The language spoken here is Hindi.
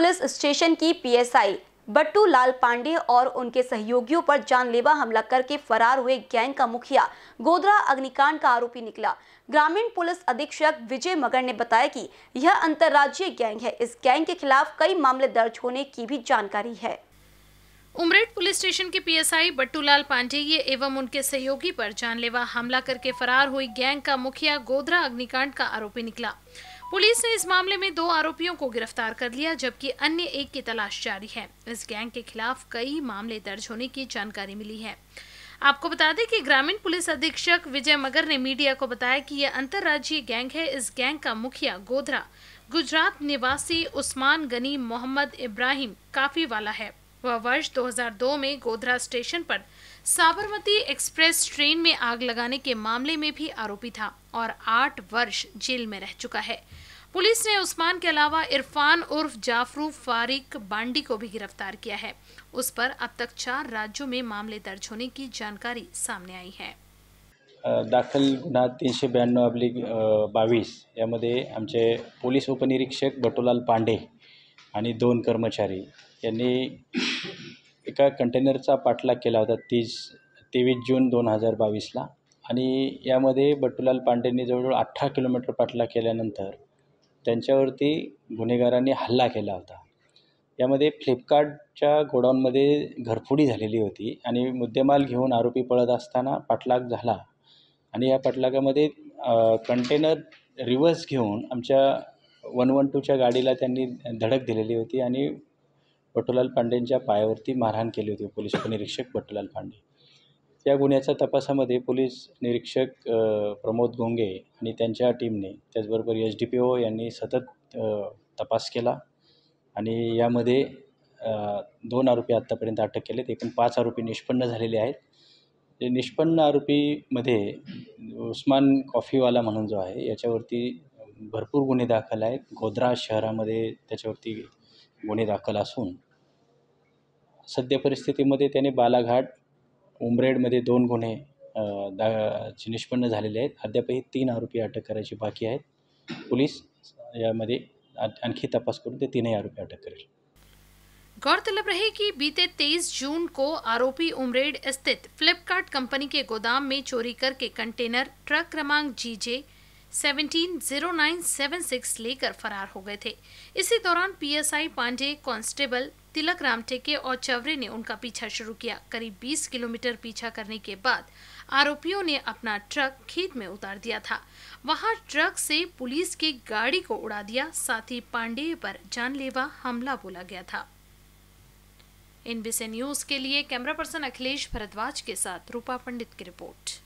पुलिस स्टेशन की पीएसआई बट्टू लाल पांडे और उनके सहयोगियों पर जानलेवा हमला करके फरार हुए गैंग का मुखिया गोदरा अग्निकांड का आरोपी निकला ग्रामीण पुलिस अधीक्षक विजय मगर ने बताया कि यह अंतर्राज्यीय गैंग है इस गैंग के खिलाफ कई मामले दर्ज होने की भी जानकारी है उमरेड पुलिस स्टेशन के पीएसआई बट्टूलाल पांडेय एवं उनके सहयोगी पर जानलेवा हमला करके फरार हुई गैंग का मुखिया गोधरा अग्निकांड का आरोपी निकला पुलिस ने इस मामले में दो आरोपियों को गिरफ्तार कर लिया जबकि अन्य एक की तलाश जारी है इस गैंग के खिलाफ कई मामले दर्ज होने की जानकारी मिली है आपको बता दें कि ग्रामीण पुलिस अधीक्षक विजय मगर ने मीडिया को बताया कि यह अंतर्राज्यीय गैंग है इस गैंग का मुखिया गोधरा गुजरात निवासी उस्मान गनी मोहम्मद इब्राहिम काफी वाला है वह वर्ष 2002 में गोधरा स्टेशन पर साबरमती एक्सप्रेस ट्रेन में आग लगाने के मामले में भी आरोपी था और आठ वर्ष जेल में रह चुका है पुलिस ने उस्मान के अलावा इरफान उर्फ जाफरू फारिक बांडी को भी गिरफ्तार किया है उस पर अब तक चार राज्यों में मामले दर्ज होने की जानकारी सामने आई है दाखल तीन से बयान अब्लिक बावीस यामध्ये आमचे पोलीस उपनिरीक्षक बटूलाल पांडे आणि दोन कर्मचारी यांनी एका कंटेनरचा पाठलाग केला होता तीस तेवीस जून दोन हजार बावीसला आणि यामध्ये बटुलाल पांडेंनी जवळजवळ अठरा किलोमीटर पाठलाग केल्यानंतर त्यांच्यावरती गुन्हेगारांनी हल्ला केला होता यामध्ये फ्लिपकार्टच्या गोडाऊनमध्ये घरफोडी झालेली होती आणि मुद्देमाल घेऊन आरोपी पळत असताना पाठलाग झाला आणि या पाठलागामध्ये कंटेनर रिव्हर्स घेऊन आमच्या वन वन टूच्या गाडीला त्यांनी धडक दिलेली होती आणि बटुलाल पांडेंच्या पायावरती मारहाण केली होती पोलीस उपनिरीक्षक बटुलाल पांडे त्या गुन्ह्याच्या तपासामध्ये पोलीस निरीक्षक प्रमोद गोंगे आणि त्यांच्या टीमने त्याचबरोबर एच डी पी ओ यांनी सतत तपास केला आणि यामध्ये दोन आरोपी आत्तापर्यंत अटक केले केलेत एकूण पाच आरोपी निष्पन्न झालेले आहेत ते निष्पन्न आरोपीमध्ये उस्मान कॉफीवाला म्हणून जो आहे याच्यावरती भरपूर गुन्हे दाखल आहेत गोध्रा शहरामध्ये त्याच्यावरती गुन्हे दाखल असून सद्य परिस्थितीमध्ये त्याने बालाघाट उंबरेडमध्ये दोन गुन्हे दा निष्पन्न झालेले आहेत अद्यापही तीन आरोपी अटक करायची बाकी आहेत पोलीस यामध्ये आणखी तपास करून ते तीनही आरोपी अटक करेल गौरतलब रहे कि बीते 23 जून को आरोपी उमरेड स्थित फ्लिपकार्ट कंपनी के गोदाम में चोरी करके कंटेनर ट्रक क्रमांक जीजे जे 170976 लेकर फरार हो गए थे इसी दौरान पीएसआई पांडे कांस्टेबल तिलक राम और चवरे ने उनका पीछा शुरू किया करीब 20 किलोमीटर पीछा करने के बाद आरोपियों ने अपना ट्रक खेत में उतार दिया था वहां ट्रक से पुलिस की गाड़ी को उड़ा दिया साथ ही पांडे पर जानलेवा हमला बोला गया था इनबीसी न्यूज के लिए कैमरा पर्सन अखिलेश भरद्वाज के साथ रूपा पंडित की रिपोर्ट